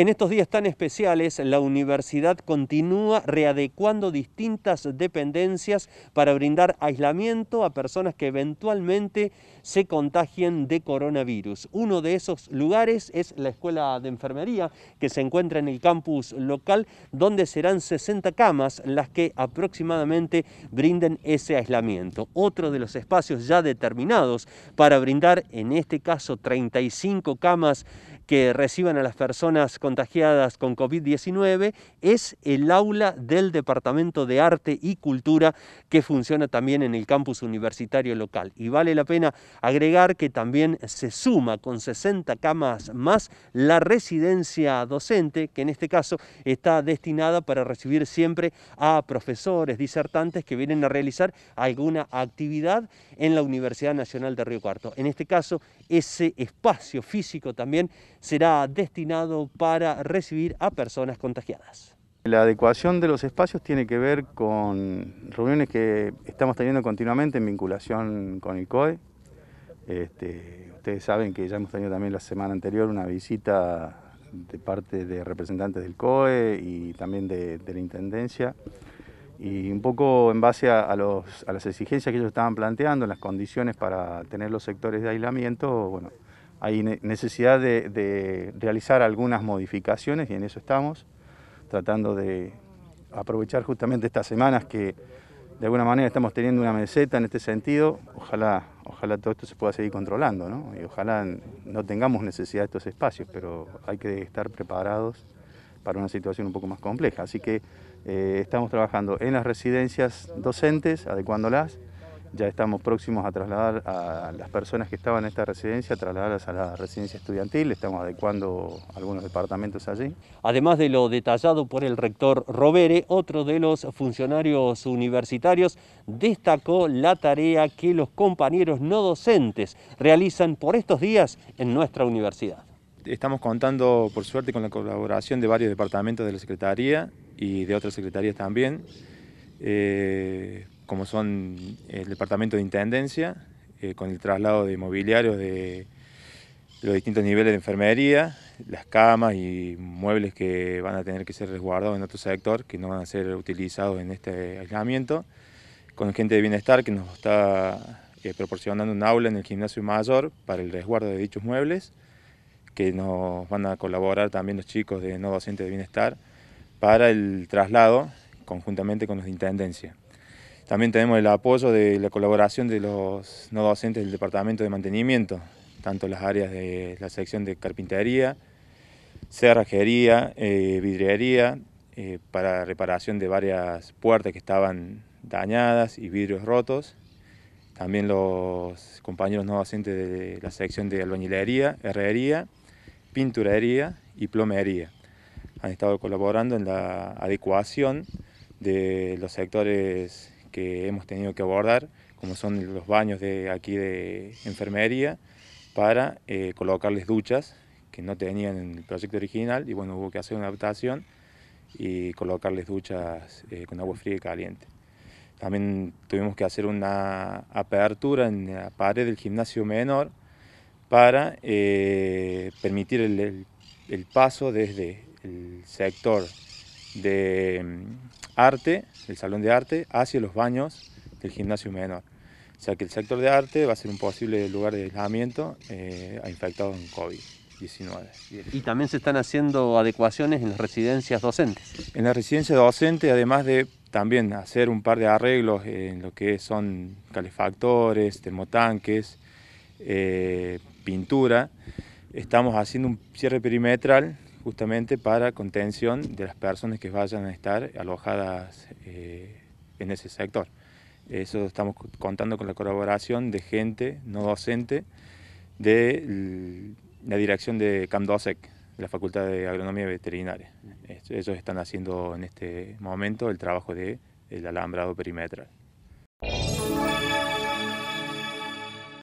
En estos días tan especiales, la universidad continúa readecuando distintas dependencias para brindar aislamiento a personas que eventualmente se contagien de coronavirus. Uno de esos lugares es la Escuela de Enfermería, que se encuentra en el campus local, donde serán 60 camas las que aproximadamente brinden ese aislamiento. Otro de los espacios ya determinados para brindar, en este caso, 35 camas que reciban a las personas contagiadas con COVID-19 es el aula del Departamento de Arte y Cultura que funciona también en el campus universitario local. Y vale la pena agregar que también se suma con 60 camas más la residencia docente, que en este caso está destinada para recibir siempre a profesores, disertantes que vienen a realizar alguna actividad en la Universidad Nacional de Río Cuarto. En este caso, ese espacio físico también será destinado para recibir a personas contagiadas. La adecuación de los espacios tiene que ver con reuniones que estamos teniendo continuamente en vinculación con el COE. Este, ustedes saben que ya hemos tenido también la semana anterior una visita de parte de representantes del COE y también de, la Intendencia. Y un poco en base a, a, las exigencias que ellos estaban planteando, las condiciones para tener los sectores de aislamiento, bueno, hay necesidad de, realizar algunas modificaciones y en eso estamos, tratando de aprovechar justamente estas semanas que de alguna manera estamos teniendo una meseta en este sentido. Ojalá, ojalá todo esto se pueda seguir controlando, ¿no? Y ojalá no tengamos necesidad de estos espacios, pero hay que estar preparados para una situación un poco más compleja. Así que eh, estamos trabajando en las residencias docentes, adecuándolas, ya estamos próximos a trasladar a las personas que estaban en esta residencia, a trasladarlas a la residencia estudiantil, estamos adecuando algunos departamentos allí. Además de lo detallado por el rector Robere, otro de los funcionarios universitarios destacó la tarea que los compañeros no docentes realizan por estos días en nuestra universidad. Estamos contando, por suerte, con la colaboración de varios departamentos de la Secretaría y de otras secretarías también, eh, como son el Departamento de Intendencia, eh, con el traslado de mobiliarios de, los distintos niveles de enfermería, las camas y muebles que van a tener que ser resguardados en otro sector, que no van a ser utilizados en este aislamiento, con gente de bienestar que nos está eh, proporcionando un aula en el gimnasio mayor para el resguardo de dichos muebles, que nos van a colaborar también los chicos de no docentes de bienestar para el traslado conjuntamente con los de Intendencia. También tenemos el apoyo de la colaboración de los no docentes del Departamento de Mantenimiento, tanto las áreas de la sección de carpintería, cerrajería, eh, vidriería, eh, para reparación de varias puertas que estaban dañadas y vidrios rotos. También los compañeros no docentes de la sección de albañilería, herrería, pinturería y plomería. Han estado colaborando en la adecuación de los sectores que hemos tenido que abordar, como son los baños de aquí de enfermería, para eh, colocarles duchas que no tenían en el proyecto original y bueno, hubo que hacer una adaptación y colocarles duchas eh, con agua fría y caliente. También tuvimos que hacer una apertura en la pared del gimnasio menor para eh, permitir el, paso desde el sector de mm, arte, el salón de arte, hacia los baños del gimnasio menor. O sea que el sector de arte va a ser un posible lugar de aislamiento eh, a infectados con COVID-19. Y también se están haciendo adecuaciones en las residencias docentes. En las residencias docentes, además de también hacer un par de arreglos en lo que son calefactores, termotanques, eh, pintura, estamos haciendo un cierre perimetral justamente para contención de las personas que vayan a estar alojadas eh, en ese sector. Eso estamos contando con la colaboración de gente no docente de la dirección de CAMDOSEC, de la Facultad de Agronomía Veterinaria. Ellos están haciendo en este momento el trabajo del de alambrado perimetral.